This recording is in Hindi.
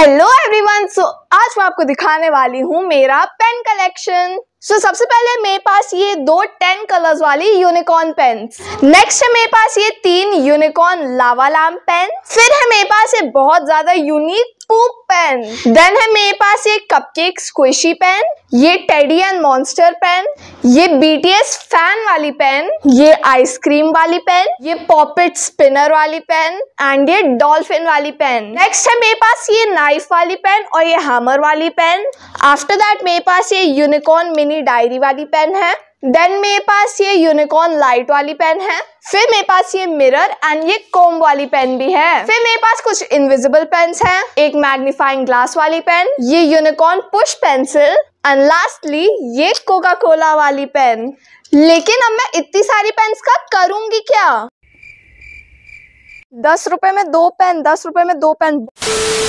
हेलो एवरीवन सो आज मैं आपको दिखाने वाली हूँ मेरा पेन कलेक्शन सो so, सबसे पहले मेरे पास ये दो टेन कलर्स वाली यूनिकॉर्न पेन नेक्स्ट है मेरे पास ये तीन यूनिकॉर्न लावा लाम पेन फिर है मेरे पास ये बहुत ज्यादा यूनिक स्कूप पेन देन है मेरे पास ये कपकेक स्क्विशी पेन ये टेडी एंड मॉन्स्टर पेन ये बीटीएस फैन वाली पेन ये आइसक्रीम वाली पेन ये पॉपेट स्पिनर वाली पेन एंड ये डॉल्फिन वाली पेन नेक्स्ट है मेरे पास ये नाइफ वाली पेन और ये हैमर वाली पेन आफ्टर दैट मेरे पास ये यूनिकॉर्न मिनी डायरी वाली पेन है देन मेरे पास ये यूनिकॉर्न लाइट वाली पेन है फिर मेरे पास ये मिरर एंड ये कॉम वाली पेन भी है फिर मेरे पास कुछ इनविजिबल पेन है एक मैग्नीफाइंग ग्लास वाली पेन ये unicorn push pencil and lastly ये कोका कोला वाली पेन लेकिन अब मैं इतनी सारी पेन का करूंगी क्या दस रुपए में दो पेन दस रुपए में दो पेन